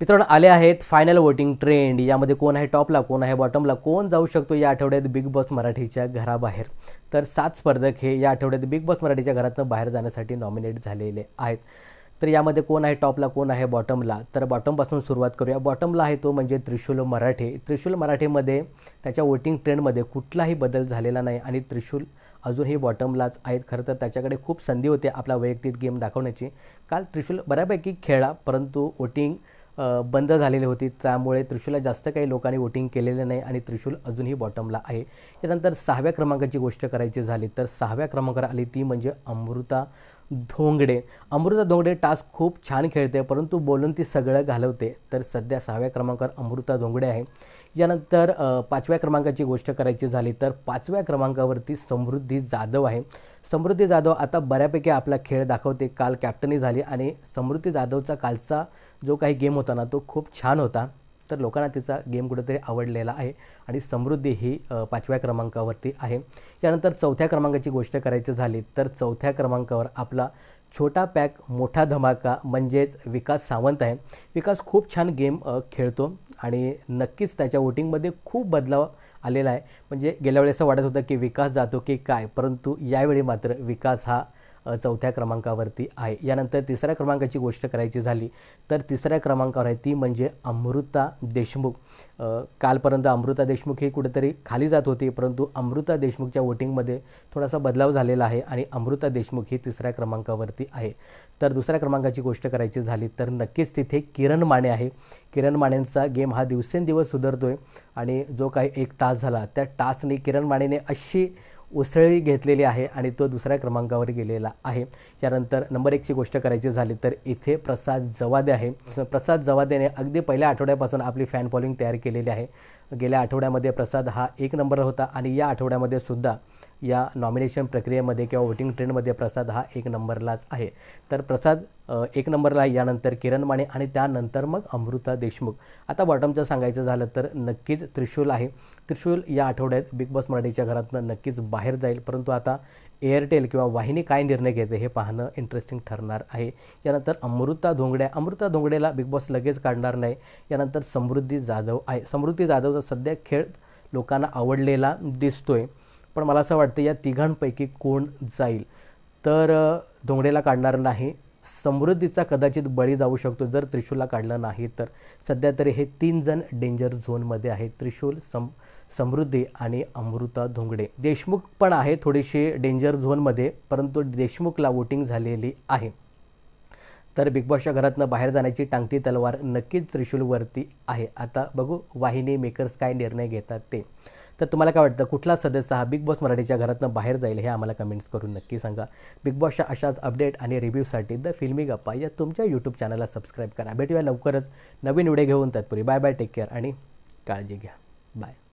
मित्रांनो आले आहेत फायनल वोटिंग ट्रेंड यामध्ये कोण आहे टॉपला कोण आहे बॉटमला कोण जाऊ शकतो या आठवड्यात बिग बॉस मराठीच्या घराबाहेर तर सात स्पर्धक हे या आठवड्यात बिग बॉस मराठीच्या घरातनं बाहेर जाण्यासाठी नॉमिनेट झालेले आहेत तर यामध्ये कोण आहे टॉपला कोण आहे बॉटमला तर बॉटमपासून सुरुवात करूया बॉटमला आहे तो म्हणजे त्रिशूल मराठे त्रिशूल मराठेमध्ये त्याच्या वोटिंग ट्रेंडमध्ये कुठलाही बदल झालेला नाही आणि त्रिशूल अजूनही बॉटमलाच आहेत खरं तर त्याच्याकडे खूप संधी होते आपला वैयक्तिक गेम दाखवण्याची काल त्रिशूल बऱ्यापैकी खेळा परंतु वोटिंग बंद झालेली होती त्यामुळे त्रिशूला जास्त काही लोकांनी वोटिंग केलेलं नाही आणि त्रिशूल अजूनही बॉटमला आहे त्यानंतर सहाव्या क्रमांकाची गोष्ट करायची झाली तर सहाव्या क्रमांकावर आली ती म्हणजे अमृता धोंगडे अमृता धोंगडे टास्क खूप छान खेळते परंतु बोलून ती सगळं घालवते तर सध्या सहाव्या क्रमांकावर अमृता धोंगडे आहे यानंतर पाचव्या क्रमांकाची गोष्ट करायची झाली तर पाचव्या क्रमांकावरती समृद्धी जाधव आहे समृद्धी जाधव आता बऱ्यापैकी आपला खेळ दाखवते काल कॅप्टनी झाली आणि समृद्धी जाधवचा कालचा जो काही गेम होता ना तो खूप छान होता तर लोकांना तिचा गेम कुठेतरी आवडलेला आहे आणि समृद्धी ही पाचव्या क्रमांकावरती आहे त्यानंतर चौथ्या क्रमांकाची गोष्ट करायची झाली तर चौथ्या क्रमांकावर आपला छोटा पॅक मोठा धमाका म्हणजेच विकास सावंत आहे विकास खूप छान गेम खेळतो आणि नक्कीच त्याच्या वोटिंगमध्ये खूप बदलाव आलेला आहे म्हणजे गेल्या वेळेस वाटत होतं की विकास जातो की काय परंतु यावेळी मात्र विकास हा चौथ्या क्रमांकावरती आहे यानंतर तिसऱ्या क्रमांकाची गोष्ट करायची झाली तर तिसऱ्या क्रमांकावर आहे ती म्हणजे अमृता देशमुख कालपर्यंत अमृता देशमुख ही कुठेतरी खाली जात होती परंतु अमृता देशमुखच्या वोटिंगमध्ये थोडासा बदलाव झालेला आहे आणि अमृता देशमुख ही तिसऱ्या क्रमांकावरती आहे तर दुसऱ्या क्रमांकाची गोष्ट करायची झाली तर नक्कीच तिथे किरण माने आहे किरण मानेंचा गेम हा दिवसेंदिवस सुधरतो आहे आणि जो काही एक टास झाला त्या टासने किरण मानेने अशी उसळी घेतलेली आहे आणि तो दुसऱ्या क्रमांकावर गेलेला आहे त्यानंतर नंबर एकची गोष्ट करायची झाली तर इथे प्रसाद जवादे आहे प्रसाद जवादेने अगदी पहिल्या आठवड्यापासून आपली फॅन फॉलोइंग तयार केलेली आहे गेल्या आठवड्यामध्ये प्रसाद हा एक नंबर होता आणि या आठवड्यामध्ये सुद्धा या नॉमिनेशन प्रक्रियेमध्ये किंवा वोटिंग ट्रेंडमध्ये प्रसाद हा एक नंबरलाच आहे तर प्रसाद एक नंबरला आहे यानंतर किरण माने आणि त्यानंतर मग अमृता देशमुख आता बॉटमचं सांगायचं झालं तर नक्कीच त्रिशूल आहे त्रिशूल या आठवड्यात बिग बॉस मराठीच्या घरातनं नक्कीच बाहेर जाईल परंतु आता एअरटेल किंवा वाहिनी काय निर्णय घेते हे पाहणं इंटरेस्टिंग ठरणार आहे यानंतर अमृता धोंगड्या अमृता धोंगडेला बिग बॉस लगेच काढणार नाही यानंतर समृद्धी जाधव आहे समृद्धी जाधवचा सध्या खेळ लोकांना आवडलेला दिसतोय पण मला असं वाटतं या तिघांपैकी कोण जाईल तर धोंगडेला काढणार नाही समृद्धीचा कदाचित बळी जाऊ शकतो जर त्रिशूलला काढलं नाही तर सध्या तरी हे तीन जण डेंजर झोनमध्ये आहेत त्रिशूल सम समृद्धी आणि अमृता धोंगडे देशमुख पण आहे थोडीशी डेंजर झोनमध्ये परंतु देशमुखला वोटिंग झालेली आहे तर बिग बॉसच्या घरातनं बाहेर जाण्याची टांगती तलवार नक्कीच त्रिशूलवरती आहे आता बघू वाहिनी मेकर्स काय निर्णय घेतात ते तर तुम्हाला काय वाटतं कुठला सदस्य हा बिग बॉस मराठीच्या घरातनं बाहेर जाईल हे आम्हाला कमेंट्स करून नक्की सांगा बिग बॉसच्या अशाच अपडेट आणि रिव्ह्यूसाठी द फिल्मी गप्पा या तुमच्या यूट्यूब चॅनलला सबस्क्राईब करा भेटूया लवकरच नवीन व्हिडिओ घेऊन तत्पुरी बाय बाय टेक केअर आणि काळजी घ्या बाय